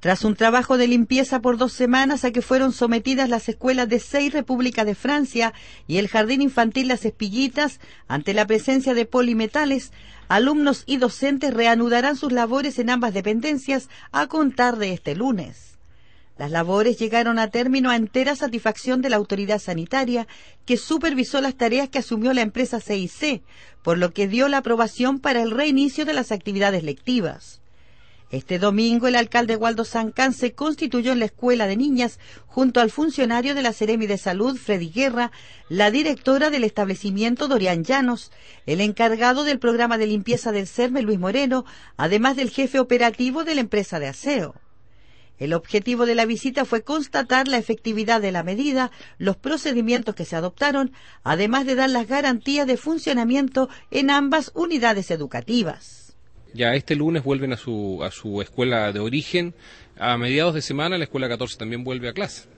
Tras un trabajo de limpieza por dos semanas a que fueron sometidas las escuelas de seis repúblicas de Francia y el jardín infantil Las Espillitas, ante la presencia de polimetales, alumnos y docentes reanudarán sus labores en ambas dependencias a contar de este lunes. Las labores llegaron a término a entera satisfacción de la autoridad sanitaria, que supervisó las tareas que asumió la empresa CIC, por lo que dio la aprobación para el reinicio de las actividades lectivas. Este domingo el alcalde Waldo Sancán se constituyó en la escuela de niñas junto al funcionario de la Seremi de Salud, Freddy Guerra, la directora del establecimiento, Dorian Llanos, el encargado del programa de limpieza del CERME, Luis Moreno, además del jefe operativo de la empresa de aseo. El objetivo de la visita fue constatar la efectividad de la medida, los procedimientos que se adoptaron, además de dar las garantías de funcionamiento en ambas unidades educativas. Ya este lunes vuelven a su, a su escuela de origen. A mediados de semana la escuela 14 también vuelve a clase.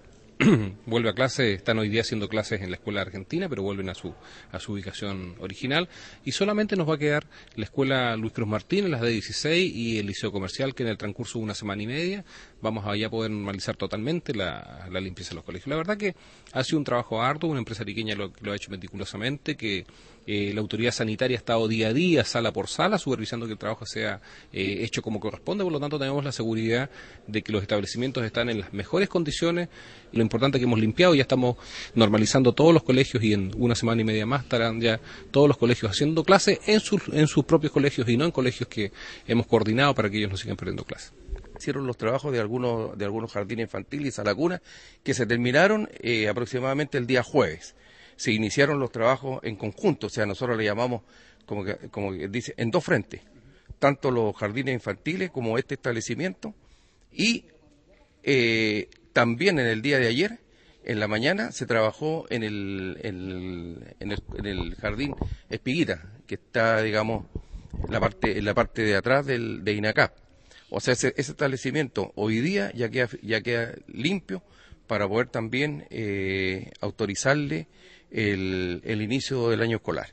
vuelve a clase, están hoy día haciendo clases en la escuela argentina, pero vuelven a su, a su ubicación original. Y solamente nos va a quedar la escuela Luis Cruz en las de 16, y el liceo comercial, que en el transcurso de una semana y media vamos a ya poder normalizar totalmente la, limpieza de los colegios. La verdad que ha sido un trabajo arduo, una empresa riqueña lo, lo ha hecho meticulosamente, que eh, la autoridad sanitaria ha estado día a día, sala por sala, supervisando que el trabajo sea eh, hecho como corresponde, por lo tanto tenemos la seguridad de que los establecimientos están en las mejores condiciones. Lo importante que hemos limpiado, ya estamos normalizando todos los colegios y en una semana y media más estarán ya todos los colegios haciendo clases en sus, en sus propios colegios y no en colegios que hemos coordinado para que ellos no sigan perdiendo clases hicieron los trabajos de algunos, de algunos jardines infantiles a la cuna, que se terminaron eh, aproximadamente el día jueves. Se iniciaron los trabajos en conjunto, o sea, nosotros le llamamos, como, que, como dice, en dos frentes, tanto los jardines infantiles como este establecimiento, y eh, también en el día de ayer, en la mañana, se trabajó en el, el, jardín Espiguita, que está, digamos, en la parte, en la parte de atrás del, de INACAP. O sea, ese, establecimiento hoy día ya queda, ya limpio para poder también eh, autorizarle el, el inicio del año escolar.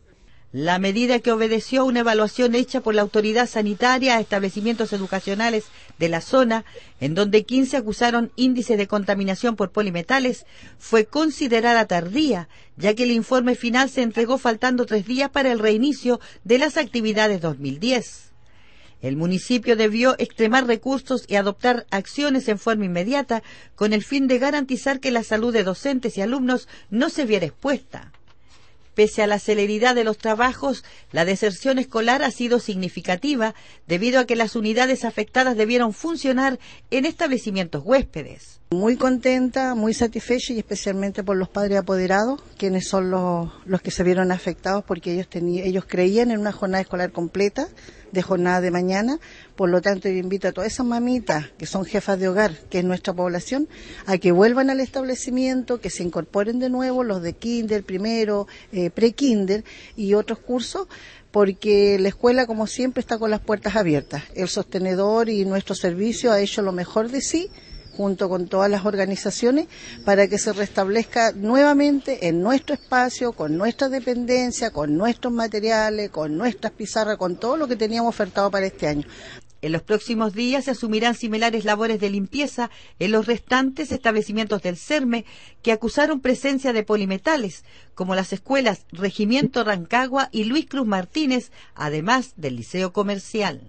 La medida que obedeció a una evaluación hecha por la autoridad sanitaria a establecimientos educacionales de la zona, en donde 15 acusaron índice de contaminación por polimetales, fue considerada tardía, ya que el informe final se entregó faltando tres días para el reinicio de las actividades 2010. El municipio debió extremar recursos y adoptar acciones en forma inmediata con el fin de garantizar que la salud de docentes y alumnos no se viera expuesta. Pese a la celeridad de los trabajos, la deserción escolar ha sido significativa debido a que las unidades afectadas debieron funcionar en establecimientos huéspedes. Muy contenta, muy satisfecha y especialmente por los padres apoderados, quienes son los, los que se vieron afectados porque ellos, ellos creían en una jornada escolar completa, de jornada de mañana. Por lo tanto, yo invito a todas esas mamitas que son jefas de hogar, que es nuestra población, a que vuelvan al establecimiento, que se incorporen de nuevo los de kinder, primero, eh, pre-kinder y otros cursos porque la escuela, como siempre, está con las puertas abiertas. El sostenedor y nuestro servicio ha hecho lo mejor de sí junto con todas las organizaciones para que se restablezca nuevamente en nuestro espacio, con nuestra dependencia, con nuestros materiales, con nuestras pizarras, con todo lo que teníamos ofertado para este año. En los próximos días se asumirán similares labores de limpieza en los restantes establecimientos del CERME que acusaron presencia de polimetales, como las escuelas Regimiento Rancagua y Luis Cruz Martínez, además del Liceo Comercial.